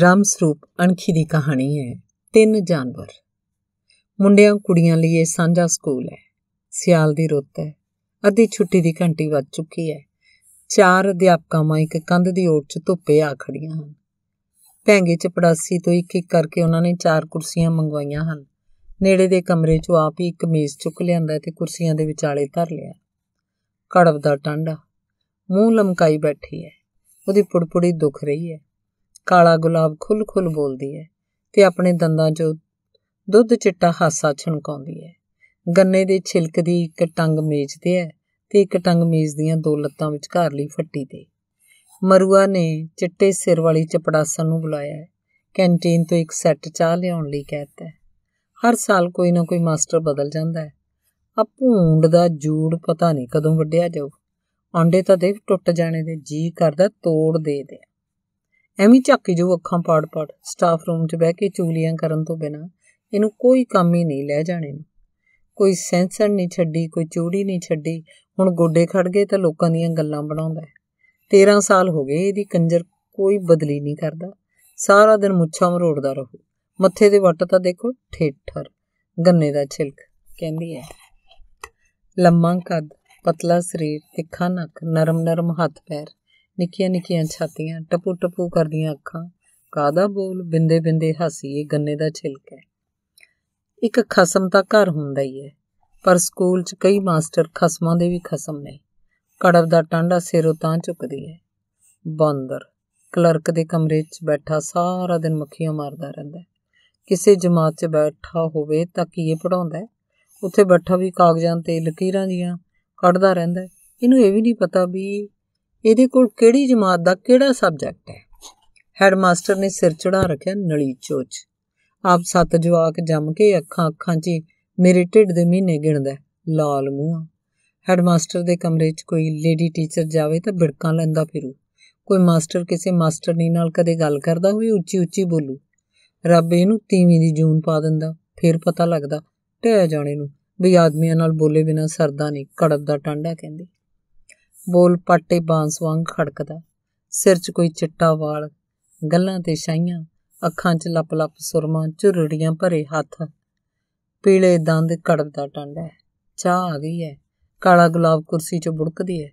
ਰਾਮ ਸਰੂਪ ਅਣਖੀ ਦੀ ਕਹਾਣੀ ਹੈ ਤਿੰਨ ਜਾਨਵਰ ਮੁੰਡਿਆਂ ਕੁੜੀਆਂ ਲਈ ਇਹ ਸਾਂਝਾ ਸਕੂਲ ਹੈ ਸਿਆਲ ਦੀ ਰੁੱਤ ਹੈ ਅੱਧੀ ਛੁੱਟੀ ਦੀ ਘੰਟੀ ਵੱਜ ਚੁੱਕੀ ਹੈ ਚਾਰ ਅਧਿਆਪਕਾਂ ਮਾਂ ਇੱਕ ਕੰਧ ਦੀ ਓਟ 'ਚ ਧੁੱਪੇ ਆ ਖੜੀਆਂ ਹਨ ਭੈਂਗੇ 'ਚ ਪੜਾਸੀ ਤੋਂ ਇੱਕ ਇੱਕ ਕਰਕੇ ਉਹਨਾਂ ਨੇ ਚਾਰ ਕੁਰਸੀਆਂ ਮੰਗਵਾਈਆਂ ਹਨ ਨੇੜੇ ਦੇ ਕਮਰੇ 'ਚ ਆਪ ਹੀ ਇੱਕ ਮੇਜ਼ ਚੁੱਕ ਲਿਆਂਦਾ ਤੇ ਕੁਰਸੀਆਂ ਦੇ ਵਿਚਾਲੇ ਧਰ ਲਿਆ ਕੜਵ ਦਾ ਟਾਂਡਾ ਮੂੰਹ ਲਮਕਾਈ ਬੈਠੀ ਹੈ ਉਹਦੀ ਪੁੜਪੁੜੀ ਦੁਖ ਰਹੀ ਹੈ ਕਾਲਾ ਗੁਲਾਬ ਖੁੱਲ-ਖੁੱਲ ਬੋਲਦੀ ਹੈ ਤੇ ਆਪਣੇ ਦੰਦਾਂ 'ਚੋਂ ਦੁੱਧ ਚਿੱਟਾ ਹਾਸਾ ਛਣਕਾਉਂਦੀ ਹੈ ਗੰਨੇ ਦੇ ਛਿਲਕ ਦੀ ਇੱਕ ਟੰਗ ਮੇਜ਼ ਤੇ ਹੈ ਤੇ ਇੱਕ ਟੰਗ ਮੇਜ਼ ਦੀਆਂ ਦੋ ਲੱਤਾਂ ਲਈ ਫੱਟੀ ਤੇ ਮਰੂਆ ਨੇ ਚਿੱਟੇ ਸਿਰ ਵਾਲੀ ਚਪੜਾਸਨ ਨੂੰ ਬੁਲਾਇਆ ਹੈ ਕੈਂਟੀਨ ਤੋਂ ਇੱਕ ਸੈੱਟ ਚਾਹ ਲਿਆਉਣ ਲਈ ਕਹਿੰਦਾ ਹੈ ਹਰ ਸਾਲ ਕੋਈ ਨਾ ਕੋਈ ਮਾਸਟਰ ਬਦਲ ਜਾਂਦਾ ਹੈ ਆ ਭੂੰਡ ਦਾ ਜੂੜ ਪਤਾ ਨਹੀਂ ਕਦੋਂ ਵੱਢਿਆ ਜਾਊ ਆਂਡੇ ਤਾਂ ਦੇਖ ਟੁੱਟ ਜਾਣੇ ਦੇ ਜੀ ਕਰਦਾ ਤੋੜ ਦੇ ਦੇ ਐਵੇਂ ਝਾਕੀ ਜੋ ਅੱਖਾਂ ਪਾੜ-ਪਾੜ ਸਟਾਫ ਰੂਮ 'ਚ ਬਹਿ ਕੇ ਚੂਲੀਆਂ ਕਰਨ ਤੋਂ ਬਿਨਾ ਇਹਨੂੰ ਕੋਈ ਕੰਮ ਹੀ ਨਹੀਂ ਲੈ ਜਾਣੇ ਨੂੰ ਕੋਈ ਸੈਂਸਰ ਨਹੀਂ ਛੱਡੀ ਕੋਈ ਚੂੜੀ ਨਹੀਂ ਛੱਡੀ ਹੁਣ ਗੋਡੇ ਖੜ ਗਏ ਤਾਂ ਲੋਕਾਂ ਦੀਆਂ ਗੱਲਾਂ ਬਣਾਉਂਦਾ 13 ਸਾਲ ਹੋ ਗਏ ਇਹਦੀ ਕੰਜਰ ਕੋਈ ਬਦਲੀ ਨਹੀਂ ਕਰਦਾ ਸਾਰਾ ਦਿਨ ਮੁੱਛਾਂ ਮਰੋੜਦਾ ਰਹੂ ਮੱਥੇ ਦੇ ਵੱਟ ਤਾਂ ਦੇਖੋ ਠੇਠਰ ਗੰਨੇ ਦਾ ਛਿਲਕ ਕਹਿੰਦੀ ਹੈ ਲੰਮਾ ਕੱਦ ਪਤਲਾ ਸਰੀਰ ਤਿੱਖਾ ਨੱਕ ਨਰਮ-ਨਰਮ ਹੱਥ ਪੈਰ ਨਿੱਕੀਆਂ ਨਿੱਕੀਆਂ ਛਾਤੀਆਂ ਟਪੂ ਟਪੂ ਕਰਦੀਆਂ ਅੱਖਾਂ ਕਾਦਾ ਬੋਲ ਬਿੰਦੇ ਬਿੰਦੇ ਹਾਸੀ ਇਹ ਗੰਨੇ ਦਾ ਛਿਲਕਾ ਇੱਕ ਖਸਮ ਤਾਂ ਘਰ ਹੁੰਦਾ ਹੀ ਹੈ ਪਰ ਸਕੂਲ 'ਚ ਕਈ ਮਾਸਟਰ ਖਸਮਾਂ ਦੇ ਵੀ ਖਸਮ ਨੇ ਕੜਵ ਦਾ ਟਾਂਡਾ ਸਿਰੋਂ ਤਾਂ ਝੁਕਦੀ ਹੈ ਬਾਂਦਰ ਕਲਰਕ ਦੇ ਕਮਰੇ 'ਚ ਬੈਠਾ ਸਾਰਾ ਦਿਨ ਮੱਖੀਆਂ ਮਾਰਦਾ ਰਹਿੰਦਾ ਕਿਸੇ ਜਮਾਤ 'ਚ ਬੈਠਾ ਹੋਵੇ ਤਾਂ ਕੀ ਇਹ ਪੜਾਉਂਦਾ ਉੱਥੇ ਬੈਠਾ ਵੀ ਕਾਗਜ਼ਾਂ ਤੇ ਲਕੀਰਾਂ ਜੀਆਂ ਕੱਢਦਾ ਰਹਿੰਦਾ ਇਹਨੂੰ ਇਹ ਵੀ ਨਹੀਂ ਪਤਾ ਵੀ ਇਹਦੇ ਕੋਲ ਕਿਹੜੀ ਜਮਾਤ ਦਾ ਕਿਹੜਾ ਸਬਜੈਕਟ ਹੈ ਹੈਡਮਾਸਟਰ ਨੇ ਸਿਰ ਚੜਾ ਰੱਖਿਆ ਨਲੀ ਚੋਚ ਆਪ ਸੱਤ ਜਵਾਕ ਜੰਮ ਕੇ ਅੱਖਾਂ ਅੱਖਾਂ 'ਚ ਮੇਰੇ ਢਿੱਡ ਦੇ ਮਹੀਨੇ ਗਿਣਦਾ ਲਾਲ ਮੂੰਹ ਹੈਡਮਾਸਟਰ ਦੇ ਕਮਰੇ 'ਚ ਕੋਈ ਲੇਡੀ ਟੀਚਰ ਜਾਵੇ ਤਾਂ ਬਿੜਕਾਂ ਲੈਂਦਾ ਫਿਰੂ ਕੋਈ ਮਾਸਟਰ ਕਿਸੇ ਮਾਸਟਰਨੀ ਨਾਲ ਕਦੇ ਗੱਲ ਕਰਦਾ ਹੋਵੇ ਉੱਚੀ ਉੱਚੀ ਬੋਲੂ ਰੱਬ ਇਹਨੂੰ ਤੀਵੀਂ ਦੀ ਜੂਨ ਪਾ ਦਿੰਦਾ ਫਿਰ ਪਤਾ ਲੱਗਦਾ ਟਹਿ ਜਾਣੇ ਨੂੰ ਵੀ ਆਦਮੀਆਂ ਨਾਲ ਬੋਲੇ ਬਿਨਾ ਸਰਦਾ ਨਹੀਂ ਕੜਬ ਦਾ ਟੰਡਾ ਕਹਿੰਦੇ ਬੋਲ ਪਾਟੇ ਬਾਂਸ ਵਾਂਗ ਖੜਕਦਾ ਸਿਰ 'ਚ ਕੋਈ ਚਿੱਟਾ ਵਾਲ ਗੱਲਾਂ ਤੇ ਛਾਈਆਂ ਅੱਖਾਂ 'ਚ ਲੱਪ-ਲੱਪ ਸੁਰਮਾ ਝੁਰੜੀਆਂ ਭਰੇ ਹੱਥ ਪੀਲੇ ਦੰਦ ਕੜਵਦਾ ਟੰਡਾ ਚਾਹ ਆ ਗਈ ਹੈ ਕਾਲਾ ਗੁਲਾਬ ਕੁਰਸੀ 'ਚ ਬੁੜਕਦੀ ਹੈ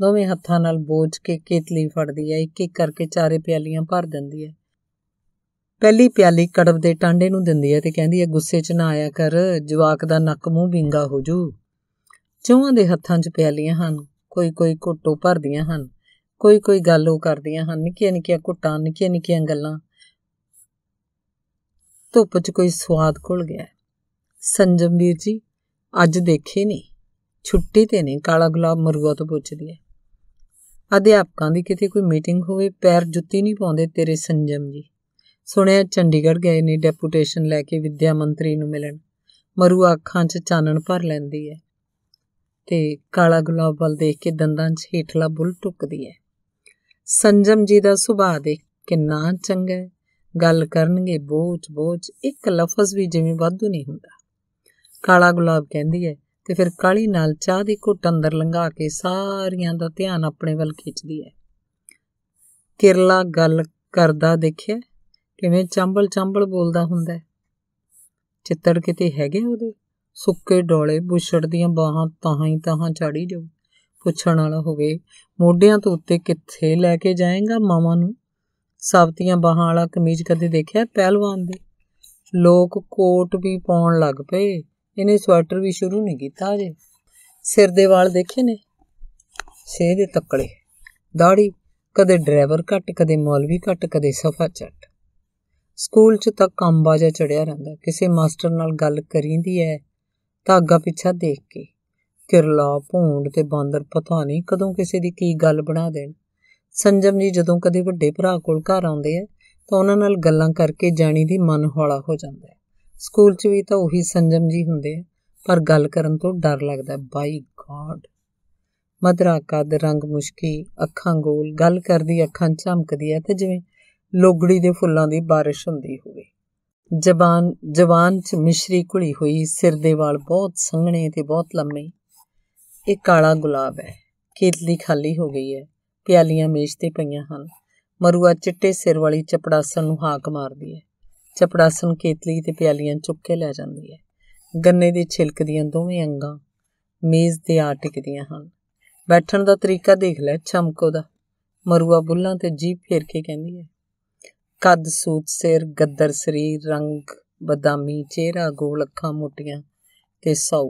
ਦੋਵੇਂ ਹੱਥਾਂ ਨਾਲ ਬੋਝ ਕੇ ਕੇਤਲੀ ਫੜਦੀ ਹੈ ਇੱਕ ਇੱਕ ਕਰਕੇ ਚਾਰੇ ਪਿਆਲੀਆਂ ਭਰ ਦਿੰਦੀ ਹੈ ਪਹਿਲੀ ਪਿਆਲੀ ਕੜਵ ਦੇ ਟਾਂਡੇ ਨੂੰ ਦਿੰਦੀ ਹੈ ਤੇ ਕਹਿੰਦੀ ਹੈ ਗੁੱਸੇ 'ਚ ਨਾ ਆਇਆ ਕਰ ਜਵਾਕ ਦਾ ਨੱਕ ਮੂੰਹ ਵਿੰਗਾ ਹੋ ਜੂ ਚੌਹਾਂ ਦੇ ਹੱਥਾਂ 'ਚ ਪਿਆਲੀਆਂ ਹਨ ਕੋਈ-ਕੋਈ ਘੁੱਟੋ ਭਰਦੀਆਂ ਹਨ ਕੋਈ-ਕੋਈ ਗੱਲ ਉਹ ਕਰਦੀਆਂ ਹਨ ਨਿੱਕੀਆਂ-ਨਿੱਕੀਆਂ ਘੁੱਟਾਂ ਨਿੱਕੀਆਂ-ਨਿੱਕੀਆਂ ਗੱਲਾਂ ਧੁੱਪ 'ਚ ਕੋਈ ਸਵਾਦ ਖੁੱਲ ਗਿਆ ਸੰਜਮ ਵੀਰ ਜੀ ਅੱਜ ਦੇਖੇ ਨਹੀਂ ਛੁੱਟੀ ਤੇ ਨਹੀਂ ਕਾਲਾ ਗੁਲਾਬ ਮਰੂਆ ਤੋਂ ਪੁੱਛਦੀ ਹੈ ਅਧਿਆਪਕਾਂ ਦੀ ਕਿਤੇ ਕੋਈ ਮੀਟਿੰਗ ਹੋਵੇ ਪੈਰ ਜੁੱਤੀ ਨਹੀਂ ਪਾਉਂਦੇ ਤੇਰੇ ਸੰਜਮ ਜੀ ਸੁਣਿਆ ਚੰਡੀਗੜ੍ਹ ਗਏ ਨੇ ਡੈਪੂਟੇਸ਼ਨ ਲੈ ਕੇ ਵਿਦਿਆ ਮੰਤਰੀ ਨੂੰ ਮਿਲਣ ਮਰੂਆ ਅੱਖਾਂ 'ਚ ਚਾਨਣ ਭਰ ਲੈਂਦੀ ਹੈ ਤੇ ਕਾਲਾ ਗੁਲਾਬ ਵੱਲ ਦੇਖ ਕੇ ਦੰਦਾਂ 'ਚ ਹੀਟਲਾ ਬੁੱਲ ਟੁੱਕਦੀ ਹੈ ਸੰਜਮ ਜੀ ਦਾ ਸੁਭਾਅ ਦੇ ਕਿੰਨਾ ਚੰਗਾ ਹੈ ਗੱਲ ਕਰਨਗੇ ਬੋਝ ਬੋਝ ਇੱਕ ਲਫ਼ਜ਼ ਵੀ ਜਿਵੇਂ ਵਾਧੂ ਨਹੀਂ ਹੁੰਦਾ ਕਾਲਾ ਗੁਲਾਬ ਕਹਿੰਦੀ ਹੈ ਤੇ ਫਿਰ ਕਾਲੀ ਨਾਲ ਚਾਹ ਦੀ ਘੁੱਟ ਅੰਦਰ ਲੰਘਾ ਕੇ ਸਾਰਿਆਂ ਦਾ ਧਿਆਨ ਆਪਣੇ ਵੱਲ ਖਿੱਚਦੀ ਹੈ ਕਿਰਲਾ ਗੱਲ ਕਰਦਾ ਦੇਖਿਆ ਕਿਵੇਂ ਚੰਬਲ ਚੰਬਲ ਬੋਲਦਾ ਹੁੰਦਾ ਚਿੱਤੜ ਕਿਤੇ ਹੈਗੇ ਉਹਦੇ ਸੁੱਕੇ ਡੋਲੇ ਬੁਛੜ ਦੀਆਂ ਬਾਹਾਂ ਤਾਂ ਹੀ ਤਾਹਾਂ ਚਾੜੀ ਜਾਊ ਪੁੱਛਣ ਵਾਲਾ ਹੋਵੇ ਮੋਢਿਆਂ ਤੋਂ ਉੱਤੇ ਕਿੱਥੇ ਲੈ ਕੇ ਜਾਏਗਾ ਮਾਵਾਂ ਨੂੰ ਸਾਬਤੀਆਂ ਬਾਹਾਂ ਵਾਲਾ ਕਮੀਜ਼ ਕਦੇ ਦੇਖਿਆ ਪਹਿਲਵਾਨ ਦੇ ਲੋਕ ਕੋਟ ਵੀ ਪਾਉਣ ਲੱਗ ਪਏ ਇਹਨੇ ਸਵੈਟਰ ਵੀ ਸ਼ੁਰੂ ਨਹੀਂ ਕੀਤਾ ਜੇ ਸਿਰ ਦੇ ਵਾਲ ਦੇਖੇ ਨੇ ਸੇ ਦੇ ਤੱਕੜੇ ਦਾੜੀ ਕਦੇ ਡਰਾਈਵਰ ਘੱਟ ਕਦੇ ਮੌਲਵੀ ਘੱਟ ਕਦੇ ਸਫਾ ਚੱਟ ਸਕੂਲ 'ਚ ਤਾਂ ਬਾਜਾ ਚੜਿਆ ਰਹਿੰਦਾ ਕਿਸੇ ਮਾਸਟਰ ਨਾਲ ਗੱਲ ਕਰੀਂਦੀ ਐ ਧਾਗਾ ਪਿੱਛਾ ਦੇਖ ਕੇ ਕਿਰਲਾ ਭੂੰਡ ਤੇ ਬਾਂਦਰ ਪਤਾ ਨਹੀਂ ਕਦੋਂ ਕਿਸੇ ਦੀ ਕੀ ਗੱਲ ਬਣਾ ਦੇਣ ਸੰਜਮ ਜੀ ਜਦੋਂ ਕਦੇ ਵੱਡੇ ਭਰਾ ਕੋਲ ਘਰ ਆਉਂਦੇ ਆ ਤਾਂ ਉਹਨਾਂ ਨਾਲ ਗੱਲਾਂ ਕਰਕੇ ਜਾਣੀ ਦੀ ਮਨ ਹੌਲਾ ਹੋ ਜਾਂਦਾ ਹੈ ਸਕੂਲ 'ਚ ਵੀ ਤਾਂ ਉਹੀ ਸੰਜਮ ਜੀ ਹੁੰਦੇ ਪਰ ਗੱਲ ਕਰਨ ਤੋਂ ਡਰ ਲੱਗਦਾ ਬਾਈ ਗੋਡ ਮਦਰਾ ਦੇ ਰੰਗ ਮੁਸ਼ਕੀ ਅੱਖਾਂ ਗੋਲ ਗੱਲ ਕਰਦੀ ਅੱਖਾਂ ਝਮਕਦੀ ਐ ਤੇ ਜਿਵੇਂ ਲੋਗੜੀ ਦੇ ਫੁੱਲਾਂ ਦੀ ਬਾਰਿਸ਼ ਹੁੰਦੀ ਹੋਵੇ ਜਵਾਨ ਜਵਾਨ 'ਚ ਮਿਸ਼ਰੀ ਘੁਲੀ ਹੋਈ ਸਿਰ ਦੇ ਵਾਲ ਬਹੁਤ ਸੰਘਣੇ ਤੇ ਬਹੁਤ ਲੰਮੇ ਇਹ ਕਾਲਾ ਗੁਲਾਬ ਹੈ ਕੇਤਲੀ ਖਾਲੀ ਹੋ ਗਈ ਹੈ ਪਿਆਲੀਆਂ ਮੇਜ਼ ਤੇ ਪਈਆਂ ਹਨ ਮਰੂਆ ਚਿੱਟੇ ਸਿਰ ਵਾਲੀ ਚਪੜਾਸਨ ਨੂੰ ਹਾਕ ਮਾਰਦੀ ਹੈ ਚਪੜਾਸਨ ਕੇਤਲੀ ਤੇ ਪਿਆਲੀਆਂ ਚੁੱਕ ਕੇ ਲੈ ਜਾਂਦੀ ਹੈ ਗੰਨੇ ਦੇ ਛਿਲਕ ਦੀਆਂ ਦੋਵੇਂ ਅੰਗਾਂ ਮੇਜ਼ ਤੇ ਆ ਟਿਕਦੀਆਂ ਹਨ ਬੈਠਣ ਦਾ ਤਰੀਕਾ ਦੇਖ ਲੈ ਛਮਕੋ ਦਾ ਮਰੂਆ ਬੁੱਲਾਂ ਤੇ ਜੀਭ ਫੇਰ ਕੇ ਕਹਿੰਦੀ ਹੈ ਕੱਦ ਸੂਤ ਸਿਰ ਗੱਦਰ ਸਰੀਰ ਰੰਗ ਬਦਾਮੀ ਚਿਹਰਾ ਗੋਲ ਅੱਖਾਂ ਮੋਟੀਆਂ ਤੇ ਸੌ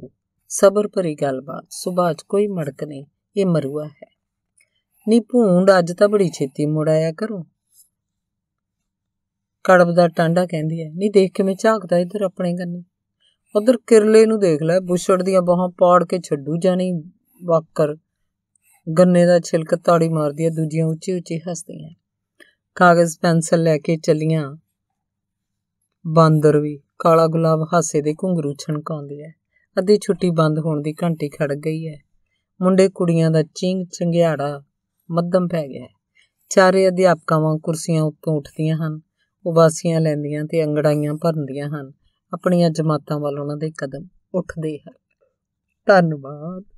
ਸਬਰ ਭਰੀ ਗੱਲਬਾਤ ਸੁਭਾਅ 'ਚ ਕੋਈ ਮੜਕ ਨਹੀਂ ਇਹ ਮਰੂਆ ਹੈ ਨੀ ਭੂੰਡ ਅੱਜ ਤਾਂ ਬੜੀ ਛੇਤੀ ਮੁੜ ਆਇਆ ਕਰੋ ਕੜਬ ਦਾ ਟਾਂਡਾ ਕਹਿੰਦੀ ਹੈ ਨਹੀਂ ਦੇਖ ਕੇ ਮੈਂ ਝਾਕਦਾ ਇਧਰ ਆਪਣੇ ਕੰਨੇ ਉਧਰ ਕਿਰਲੇ ਨੂੰ ਦੇਖ ਲੈ ਬੁਛੜ ਦੀਆਂ ਬਾਹਾਂ ਪਾੜ ਕੇ ਛੱਡੂ ਜਾਣੀ ਵਾਕਰ ਗੰਨੇ ਦਾ ਛਿਲਕ ਤਾੜੀ ਮਾਰਦੀ ਹੈ ਦੂਜੀਆਂ ਉੱਚੀ ਉੱਚੀ ਹੱਸਦੀਆਂ ਕਾਗਜ਼ ਪੈਨਸਲ ਲੈ ਕੇ ਚੱਲੀਆਂ ਬਾਂਦਰ ਵੀ ਕਾਲਾ ਗੁਲਾਬ ਹਾਸੇ ਦੇ ਘੁੰਗਰੂ ਛਣਕਾਉਂਦੇ ਐ ਅੱਧੀ ਛੁੱਟੀ ਬੰਦ ਹੋਣ ਦੀ ਘੰਟੀ ਖੜ ਗਈ ਐ ਮੁੰਡੇ ਕੁੜੀਆਂ ਦਾ ਚਿੰਗ ਚੰਗਿਆੜਾ ਮੱਧਮ ਪੈ ਗਿਆ ਚਾਰੇ ਅਧਿਆਪਕਾਂ ਵਾਂ ਕੁਰਸੀਆਂ ਉੱਤੋਂ ਉੱਠਦੀਆਂ ਹਨ ਉਬਾਸੀਆਂ ਲੈਂਦੀਆਂ ਤੇ ਅੰਗੜਾਈਆਂ ਭਰਨਦੀਆਂ ਹਨ ਆਪਣੀਆਂ ਜਮਾਤਾਂ ਵੱਲ ਉਹਨਾਂ ਦੇ ਕਦਮ ਉੱਠਦੇ ਹਨ ਧੰਨਵਾਦ